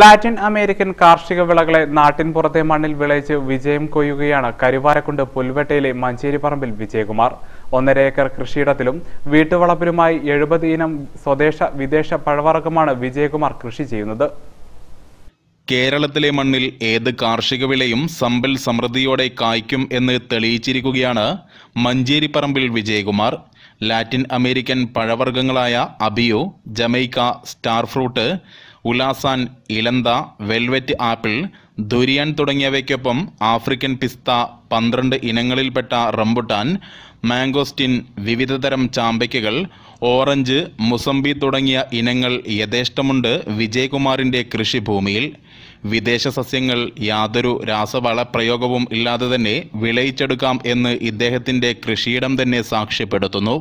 Latin American കാർഷിക വിളകളെ നാട്ടിൻപുറത്തെ മണ്ണിൽ വിളയിച്ച് വിജയം കൊയ്യുകയാണ് കരുവാരക്കുണ്ട് പുൽവെട്ടയിലെ പറമ്പിൽ വിജയകുമാർ ഒന്നര ഏക്കർ കൃഷിയിടത്തിലും വീട്ടുവളപ്പിലുമായി എഴുപത് ഇനം സ്വദേശ വിദേശ പഴവർഗ്ഗമാണ് വിജയകുമാർ കൃഷി ചെയ്യുന്നത് കേരളത്തിലെ മണ്ണിൽ ഏത് കാർഷിക വിളയും സമ്പൽ സമൃദ്ധിയോടെ കായ്ക്കും എന്ന് തെളിയിച്ചിരിക്കുകയാണ് മഞ്ചേരി പറമ്പിൽ വിജയകുമാർ ലാറ്റിൻ അമേരിക്കൻ പഴവർഗ്ഗങ്ങളായ അബിയോ ജമൈക്ക സ്റ്റാർ ഫ്രൂട്ട് ഉലാസാൻ ഇലന്ത വെൽവെറ്റ് ആപ്പിൾ ദുരിയൻ തുടങ്ങിയവയ്ക്കൊപ്പം ആഫ്രിക്കൻ പിസ്ത പന്ത്രണ്ട് ഇനങ്ങളിൽപ്പെട്ട റംബുട്ടാൻ മാംഗോസ്റ്റിൻ വിവിധതരം ചാമ്പയ്ക്കകൾ ഓറഞ്ച് മുസംബി തുടങ്ങിയ ഇനങ്ങൾ യഥേഷ്ടമുണ്ട് വിജയകുമാറിൻ്റെ കൃഷിഭൂമിയിൽ വിദേശ സസ്യങ്ങൾ യാതൊരു രാസവള പ്രയോഗവും ഇല്ലാതെ തന്നെ വിളയിച്ചെടുക്കാം എന്ന് ഇദ്ദേഹത്തിൻ്റെ കൃഷിയിടം തന്നെ സാക്ഷ്യപ്പെടുത്തുന്നു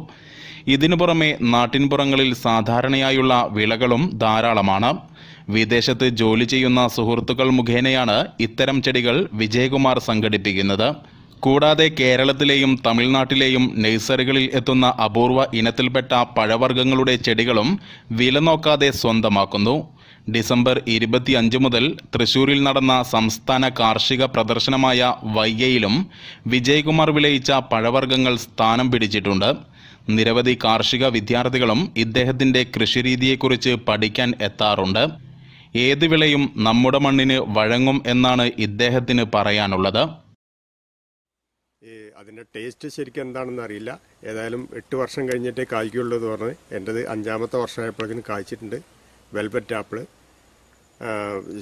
ഇതിനു പുറമെ നാട്ടിൻപുറങ്ങളിൽ സാധാരണയായുള്ള വിളകളും ധാരാളമാണ് വിദേശത്ത് ജോലി ചെയ്യുന്ന സുഹൃത്തുക്കൾ മുഖേനയാണ് ഇത്തരം ചെടികൾ വിജയകുമാർ സംഘടിപ്പിക്കുന്നത് കൂടാതെ കേരളത്തിലെയും തമിഴ്നാട്ടിലെയും നഴ്സറികളിൽ എത്തുന്ന അപൂർവ ഇനത്തിൽപ്പെട്ട പഴവർഗ്ഗങ്ങളുടെ ചെടികളും വില നോക്കാതെ സ്വന്തമാക്കുന്നു ഡിസംബർ ഇരുപത്തിയഞ്ച് മുതൽ തൃശൂരിൽ നടന്ന സംസ്ഥാന കാർഷിക പ്രദർശനമായ വയ്യയിലും വിജയകുമാർ വിളയിച്ച പഴവർഗ്ഗങ്ങൾ സ്ഥാനം പിടിച്ചിട്ടുണ്ട് നിരവധി കാർഷിക വിദ്യാർത്ഥികളും ഇദ്ദേഹത്തിൻ്റെ കൃഷിരീതിയെക്കുറിച്ച് പഠിക്കാൻ എത്താറുണ്ട് ഏത് വിളയും നമ്മുടെ മണ്ണിന് വഴങ്ങും എന്നാണ് ഇദ്ദേഹത്തിന് പറയാനുള്ളത് അതിൻ്റെ ടേസ്റ്റ് ശരിക്കും എന്താണെന്ന് അറിയില്ല ഏതായാലും എട്ട് വർഷം കഴിഞ്ഞിട്ടേ കായ്ക്കുള്ളൂ എന്ന് പറഞ്ഞ് എൻ്റെത് അഞ്ചാമത്തെ വർഷമായപ്പോഴേക്കും കായ്ച്ചിട്ടുണ്ട് velvet apple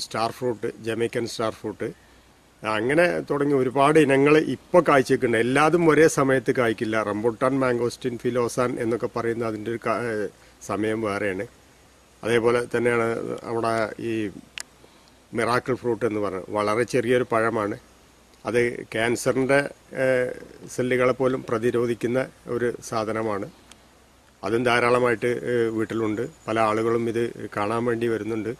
star fruit Jamaican star fruit അങ്ങനെ തുടങ്ങി ഒരുപാട് ഇനങ്ങൾ ഇപ്പോൾ കായ്ച്ചിട്ടുണ്ട് എല്ലാതും ഒരേ സമയത്ത് കായ്ക്കില്ല റംബൂട്ടാൻ മാംഗോസ്റ്റിൻ ഫിലോസാൻ എന്നൊക്കെ പറയുന്ന അതിൻ്റെ ഒരു സമയം വേറെയാണ് അതേപോലെ തന്നെയാണ് നമ്മുടെ ഈ മിറാക്കിൾ ഫ്രൂട്ട് എന്ന് പറയുന്നത് വളരെ ചെറിയൊരു പഴമാണ് അത് ക്യാൻസറിൻ്റെ സെല്ലുകളെ പോലും പ്രതിരോധിക്കുന്ന ഒരു സാധനമാണ് അതും ധാരാളമായിട്ട് വീട്ടിലുണ്ട് പല ആളുകളും ഇത് കാണാൻ വേണ്ടി വരുന്നുണ്ട്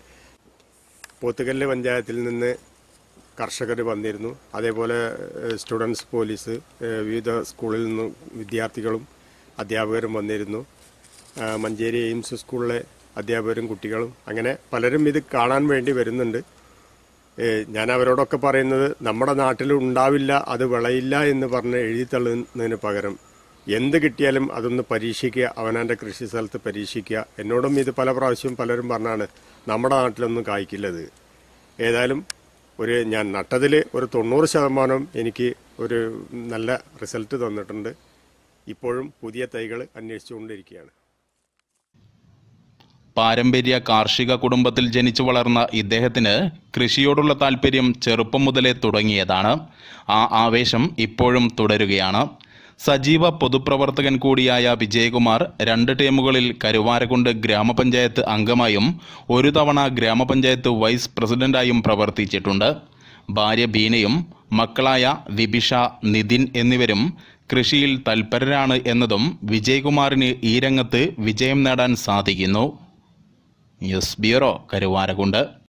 പോത്തുകല്ല് പഞ്ചായത്തിൽ നിന്ന് കർഷകർ വന്നിരുന്നു അതേപോലെ സ്റ്റുഡൻസ് പോലീസ് വിവിധ സ്കൂളിൽ നിന്നും വിദ്യാർത്ഥികളും അധ്യാപകരും വന്നിരുന്നു മഞ്ചേരി എയിംസ് സ്കൂളിലെ അധ്യാപകരും കുട്ടികളും അങ്ങനെ പലരും ഇത് കാണാൻ വേണ്ടി വരുന്നുണ്ട് ഞാൻ അവരോടൊക്കെ പറയുന്നത് നമ്മുടെ നാട്ടിൽ ഉണ്ടാവില്ല അത് വിളയില്ല എന്ന് പറഞ്ഞ് എഴുതിത്തള്ളുന്നതിന് പകരം എന്ത് കിട്ടിയാലും അതൊന്ന് പരീക്ഷിക്കുക അവനാൻ്റെ കൃഷി സ്ഥലത്ത് പരീക്ഷിക്കുക എന്നോടും ഇത് പല പ്രാവശ്യവും പലരും പറഞ്ഞാണ് നമ്മുടെ നാട്ടിലൊന്നും കായ്ക്കില്ലത് ഏതായാലും ഒരു ഞാൻ നട്ടതിൽ ഒരു തൊണ്ണൂറ് ശതമാനം എനിക്ക് ഒരു നല്ല റിസൾട്ട് തന്നിട്ടുണ്ട് ഇപ്പോഴും പുതിയ തൈകൾ അന്വേഷിച്ചുകൊണ്ടിരിക്കുകയാണ് പാരമ്പര്യ കാർഷിക കുടുംബത്തിൽ ജനിച്ചു വളർന്ന ഇദ്ദേഹത്തിന് കൃഷിയോടുള്ള താല്പര്യം ചെറുപ്പം മുതലേ തുടങ്ങിയതാണ് ആ ആവേശം ഇപ്പോഴും തുടരുകയാണ് സജീവ പൊതുപ്രവർത്തകൻ കൂടിയായ വിജയകുമാർ രണ്ട് ടീമുകളിൽ കരുവാരകുണ്ട് ഗ്രാമപഞ്ചായത്ത് അംഗമായും ഒരു തവണ ഗ്രാമപഞ്ചായത്ത് വൈസ് പ്രസിഡന്റായും പ്രവർത്തിച്ചിട്ടുണ്ട് ഭാര്യ ബീനയും മക്കളായ വിബിഷ നിതിൻ എന്നിവരും കൃഷിയിൽ തൽപരരാണ് എന്നതും വിജയകുമാറിന് ഈ രംഗത്ത് വിജയം നേടാൻ സാധിക്കുന്നു ന്യൂസ് ബ്യൂറോ കരുവാരകുണ്ട്